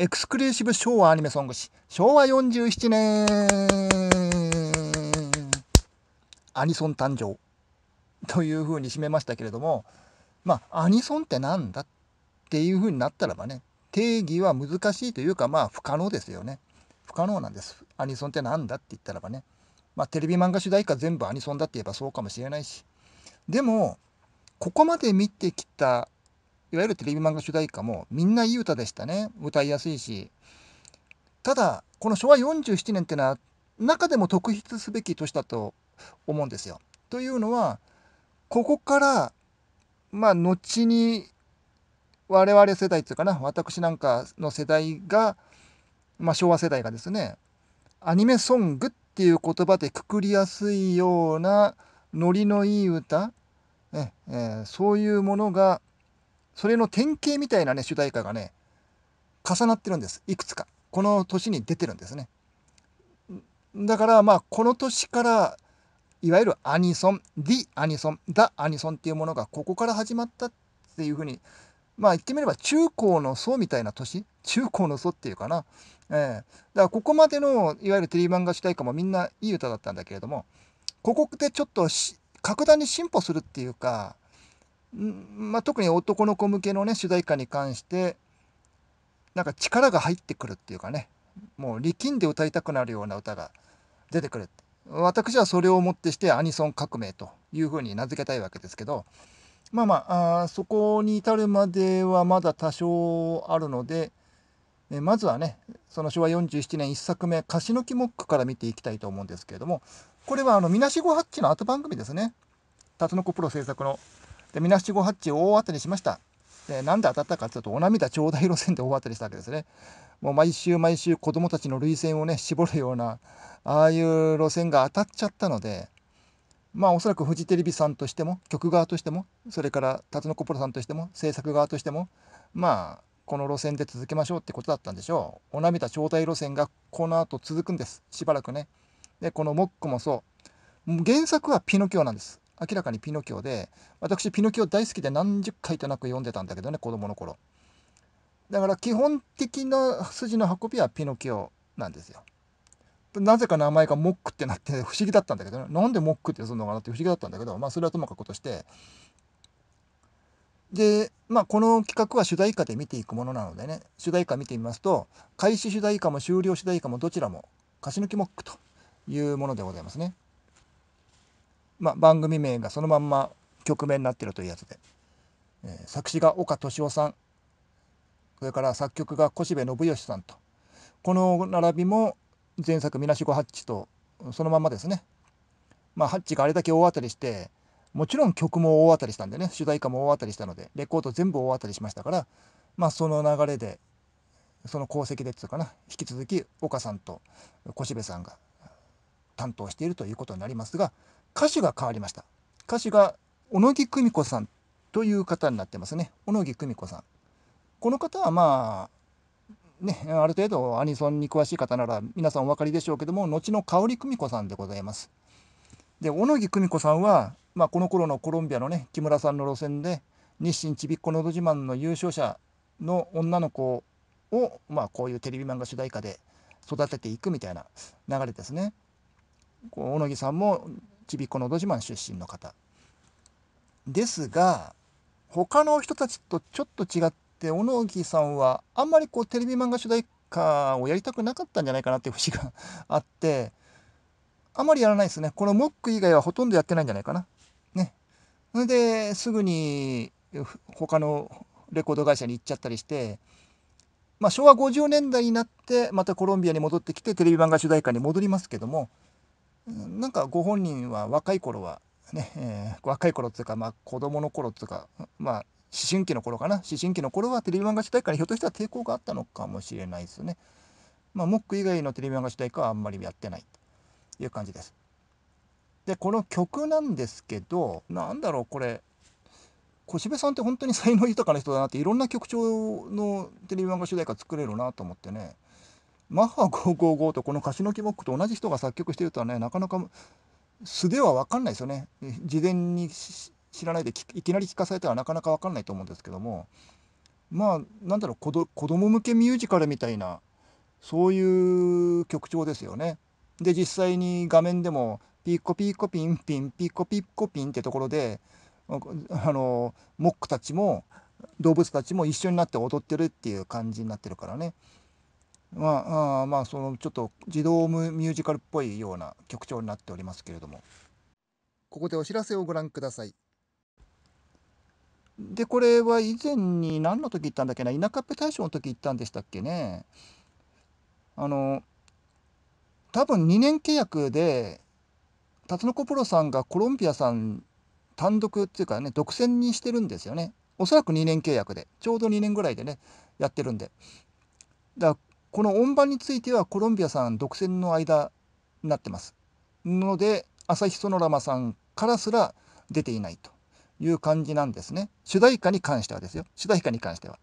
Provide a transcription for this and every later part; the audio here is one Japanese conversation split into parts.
エクスクルーシブ昭和アニメソング誌昭和47年アニソン誕生というふうに締めましたけれどもまあアニソンってなんだっていうふうになったらばね定義は難しいというかまあ不可能ですよね不可能なんですアニソンってなんだって言ったらばねまあテレビ漫画主題歌全部アニソンだって言えばそうかもしれないしでもここまで見てきたいわゆるテレビ漫画主題歌もみんないい歌でしたね歌いやすいしただこの昭和47年ってのは中でも特筆すべき年だと思うんですよ。というのはここからまあ後に我々世代っていうかな私なんかの世代が、まあ、昭和世代がですねアニメソングっていう言葉でくくりやすいようなノリのいい歌え、えー、そういうものがそれの典型みたいなね、主題歌がね、重なってるんです。いくつか。この年に出てるんですね。だからまあ、この年から、いわゆるアニソン、The アニソン、The アニソンっていうものがここから始まったっていうふうに、まあ言ってみれば中高の層みたいな年、中高の祖っていうかな。ええー、だからここまでのいわゆるテレビ漫画主題歌もみんないい歌だったんだけれども、ここでちょっと格段に進歩するっていうか、まあ、特に男の子向けのね主題歌に関してなんか力が入ってくるっていうかねもう力んで歌いたくなるような歌が出てくる私はそれをもってしてアニソン革命というふうに名付けたいわけですけどまあまああそこに至るまではまだ多少あるのでえまずはねその昭和47年1作目「カシの木モック」から見ていきたいと思うんですけれどもこれはあのみなしごハッチの後番組ですね。タツノコプロ制作のでみなしご八を大当たりしましたでなんで当たったかていうとお涙頂戴路線で大当たりしたわけですねもう毎週毎週子どもたちの涙腺をね絞るようなああいう路線が当たっちゃったのでまあおそらくフジテレビさんとしても局側としてもそれからタツノコプロさんとしても制作側としてもまあこの路線で続けましょうってことだったんでしょうお涙頂戴路線がこの後続くんですしばらくねでこのモックもそう原作はピノキオなんです明らかにピノキオで私ピノキオ大好きで何十回となく読んでたんだけどね子供の頃だから基本的な筋の運びはピノキオなんですよなぜか名前がモックってなって不思議だったんだけど、ね、なんでモックってするのかなって不思議だったんだけどまあそれはともかくとしてで、まあ、この企画は主題歌で見ていくものなのでね、主題歌見てみますと、開始主題歌も終了主題歌もどちらも、貸し抜きモックというものでございますね。まあ、番組名がそのまんま曲名になってるというやつで、えー、作詞が岡俊夫さんそれから作曲が越部信義さんとこの並びも前作「みなしごハッチ」とそのまんまですね。まあ、ハッチがあれだけ大当たりしてもちろん曲も大当たりしたんでね主題歌も大当たりしたのでレコード全部大当たりしましたから、まあ、その流れでその功績でっつうかな引き続き岡さんと小部さんが担当しているということになりますが歌手が変わりました。歌手が小野木久美子さんという方になってますね。小野木久美子さん。この方はまあ、ね、ある程度アニソンに詳しい方なら皆さんお分かりでしょうけども、後の香織久美子さんでございます。で、小野木久美子さんは、まあ、この頃のコロンビアのね、木村さんの路線で、日清ちびっこのど自慢の優勝者の女の子を、まあ、こういうテレビ漫画主題歌で育てていくみたいな流れですね。小野木さんもちびっこのど自慢出身の方。ですが、他の人たちとちょっと違って、小野木さんはあんまりこうテレビ漫画主題歌をやりたくなかったんじゃないかなっていう節があって、あまりやらないですね。このモック以外はほとんどやってないんじゃないかな。ね。それですぐに他のレコード会社に行っちゃったりして、まあ、昭和50年代になってまたコロンビアに戻ってきてテレビ漫画主題歌に戻りますけどもなんかご本人は若い頃はね、えー、若い頃っていうか、まあ、子供の頃っていうか、まあ、思春期の頃かな思春期の頃はテレビ漫画主題歌にひょっとしたら抵抗があったのかもしれないですね。まあ、モック以外のテレビ漫画主題歌はあんまりやってないという感じです。でこの曲なんですけどなんだろうこれ小渋さんって本当に才能豊かな人だなっていろんな曲調のテレビ漫画主題歌作れるなと思ってね。マッハ555とこのカシノキモックと同じ人が作曲してるとはねなかなか素では分かんないですよね事前に知らないでいきなり聞かされたらなかなか分かんないと思うんですけどもまあなんだろう子ど子供向けミュージカルみたいなそういう曲調ですよね。で実際に画面でもピコピコピンピンピコピコピンってところであのモックたちも動物たちも一緒になって踊ってるっていう感じになってるからねまあ、まあそのちょっと自動ミュージカルっぽいような曲調になっておりますけれどもここでお知らせをご覧くださいでこれは以前に何の時行ったんだっけな田舎っぺ大賞の時行ったんでしたっけねあの多分2年契約でタツノコプロさんがコロンビアさん単独っていうかね独占にしてるんですよねおそらく2年契約でちょうど2年ぐらいでねやってるんでだからこの音盤についてはコロンビアさん独占の間になってます。ので朝日ソノラマさんからすら出ていないという感じなんですね。主題歌に関してはですよ。主題歌に関しては。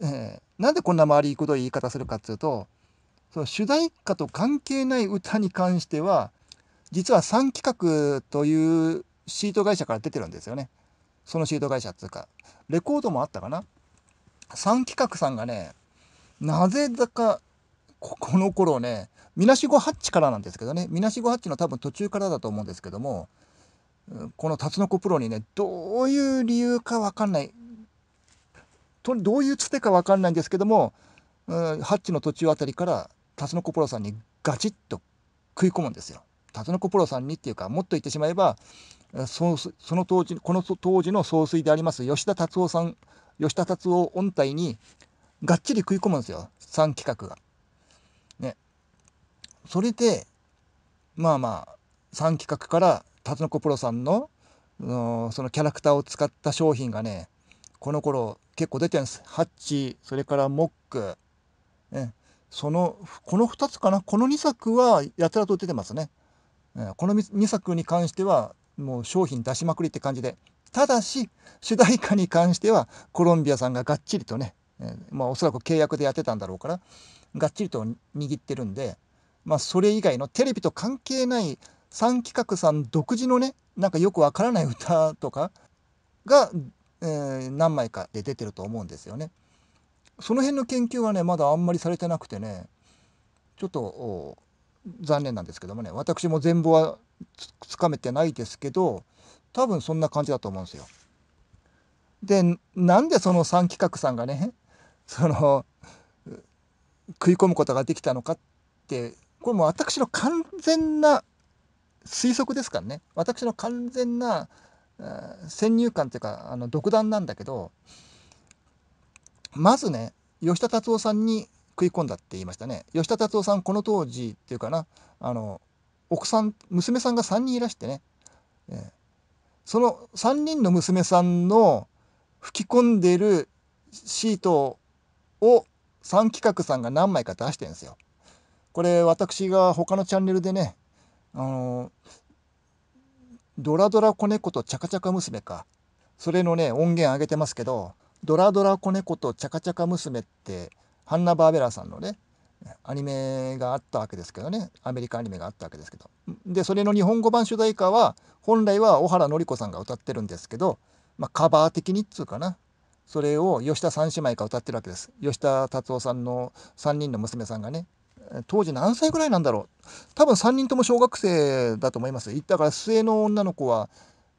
えー、なんでこんな回りくどい言い方するかっていうと、その主題歌と関係ない歌に関しては、実は3企画というシート会社から出てるんですよね。そのシート会社っていうか、レコードもあったかな。3企画さんがね、なぜだかここの頃ねみなしごハッチからなんですけどねみなしごハッチの多分途中からだと思うんですけどもこのタツノコプロにねどういう理由か分かんないとどういうつてか分かんないんですけども、ハッチの途中あたりからタツノコプロさんにガチッと食い込むんですよ。タツノコプロさんにっていうかもっと言ってしまえばその当時この当時の総帥であります吉田達夫さん吉田達夫音体にがっちり食い込むんですよ3企画が。ね。それでまあまあ3企画からタツノコプロさんのそのキャラクターを使った商品がねこの頃結構出てるんですハッチそれからモック、ね、そのこの2つかなこの2作はやたらと出てますね、ね、この2作に関してはもう商品出しまくりって感じでただし主題歌に関してはコロンビアさんががっちりとねえまあ、おそらく契約でやってたんだろうからがっちりと握ってるんで、まあ、それ以外のテレビと関係ない3企画さん独自のねなんかよくわからない歌とかが、えー、何枚かで出てると思うんですよね。その辺の研究はねまだあんまりされてなくてねちょっと残念なんですけどもね私も全貌はつかめてないですけど多分そんな感じだと思うんですよ。でなんでその3企画さんがねその食い込むことができたのかってこれも私の完全な推測ですからね私の完全な先入観というかあの独断なんだけどまずね吉田達夫さんに食い込んだって言いましたね吉田達夫さんこの当時っていうかなあの奥さん娘さんが3人いらしてね、えー、その3人の娘さんの吹き込んでるシートを3企画さんが何枚か出してるんですよ。これ私が他のチャンネルでね、あのドラドラ子猫とチャカチャカ娘か。それのね、音源上げてますけど、ドラドラ子猫とチャカチャカ娘って、ハンナ・バーベラーさんのね、アニメがあったわけですけどね、アメリカアニメがあったわけですけど。で、それの日本語版主題歌は、本来は小原紀子さんが歌ってるんですけど、まあ、カバー的にっつうかな、それを吉田三姉妹が歌ってるわけです吉田達夫さんの3人の娘さんがね当時何歳ぐらいなんだろう多分3人とも小学生だと思いますだから末の女の子は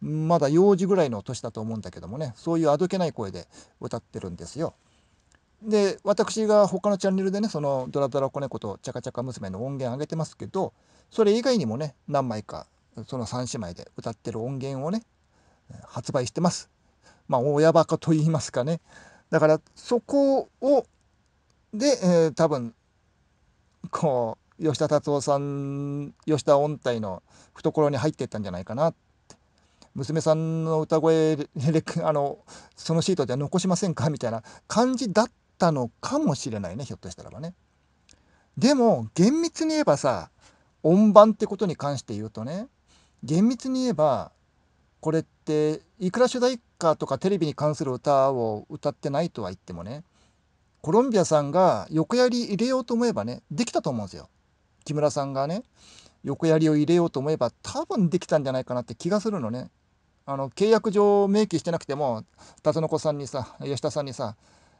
まだ幼児ぐらいの年だと思うんだけどもねそういうあどけない声で歌ってるんですよ。で私が他のチャンネルでねその「ドラドラ子猫」と「チャカチャカ娘」の音源上げてますけどそれ以外にもね何枚かその3姉妹で歌ってる音源をね発売してます。まあ、親バカと言いますかねだからそこをで、えー、多分こう吉田達夫さん吉田音体の懐に入っていったんじゃないかなって娘さんの歌声あのそのシートでは残しませんかみたいな感じだったのかもしれないねひょっとしたらばね。でも厳密に言えばさ音盤ってことに関して言うとね厳密に言えばこれっていくら主題歌とかテレビに関する歌を歌ってないとは言ってもねコロンビアさんが横槍入れようと思えばねできたと思うんですよ木村さんがね横槍を入れようと思えば多分できたんじゃないかなって気がするのねあの契約上明記してなくても辰野子さんにさ吉田さんにさ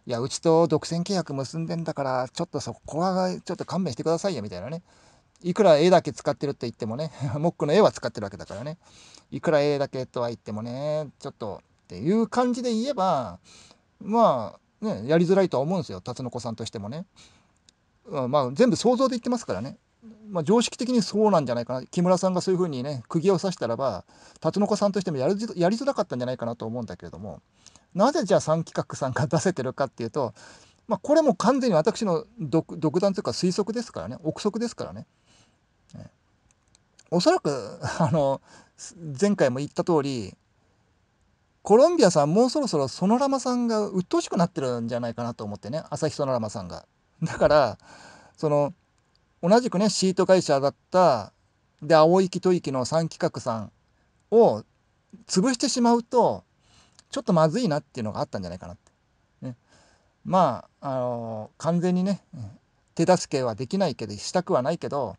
いやうちと独占契約結んでんだからちょっとそこはちょっと勘弁してくださいよみたいなねいくら絵だけ使ってるって言ってもね、モックの絵は使ってるわけだからね、いくら絵だけとは言ってもね、ちょっとっていう感じで言えば、まあ、ね、やりづらいとは思うんですよ、辰の子さんとしてもね。うん、まあ、全部想像で言ってますからね。まあ、常識的にそうなんじゃないかな木村さんがそういうふうにね釘を刺したらば辰の子さんとしてもやりやりづらかったんじゃないかなと思うんだけれどもなぜじゃあ3企画さんが出せてるかっていうと、まあ、これも完全に私の独断というか推測ですからね憶測ですからね。おそらく、あの、前回も言った通り、コロンビアさん、もうそろそろソノラマさんが鬱陶しくなってるんじゃないかなと思ってね、朝日ソノラマさんが。だから、その、同じくね、シート会社だった、で、青池と池の3企画さんを潰してしまうと、ちょっとまずいなっていうのがあったんじゃないかなって。ね、まあ、あのー、完全にね、手助けはできないけど、したくはないけど、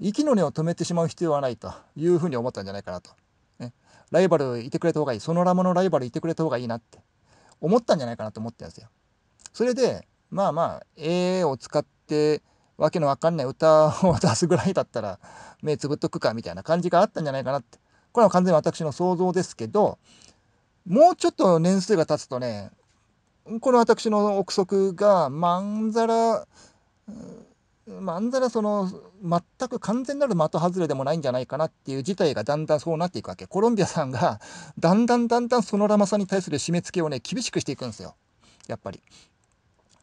息の根を止めてしまう必要はないというふうに思ったんじゃないかなと。ライバルいてくれた方がいい。そのラモのライバルいてくれた方がいいなって思ったんじゃないかなと思ってるんですよ。それで、まあまあ、絵を使って、わけのわかんない歌を出すぐらいだったら、目つぶっとくか、みたいな感じがあったんじゃないかなって。これは完全に私の想像ですけど、もうちょっと年数が経つとね、この私の憶測が、まんざら、まあんざらその、全く完全なる的外れでもないんじゃないかなっていう事態がだんだんそうなっていくわけ。コロンビアさんが、だんだんだんだんそのラマさんに対する締め付けをね、厳しくしていくんですよ。やっぱり。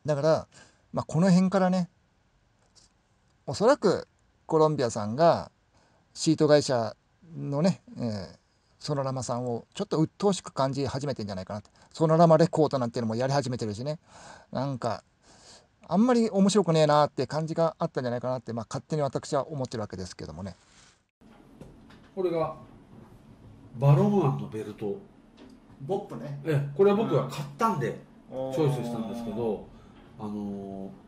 だから、まあ、この辺からね、おそらくコロンビアさんが、シート会社のね、えー、ソノラマさんをちょっと鬱陶しく感じ始めてんじゃないかなと。ソノラマレコードなんていうのもやり始めてるしね。なんか、あんまり面白くねえなって感じがあったんじゃないかなって、まあ、勝手に私は思ってるわけですけどもねこれがバロンアンのベルトボップねえこれは僕が買ったんでチョイスしたんですけど、うん、あのー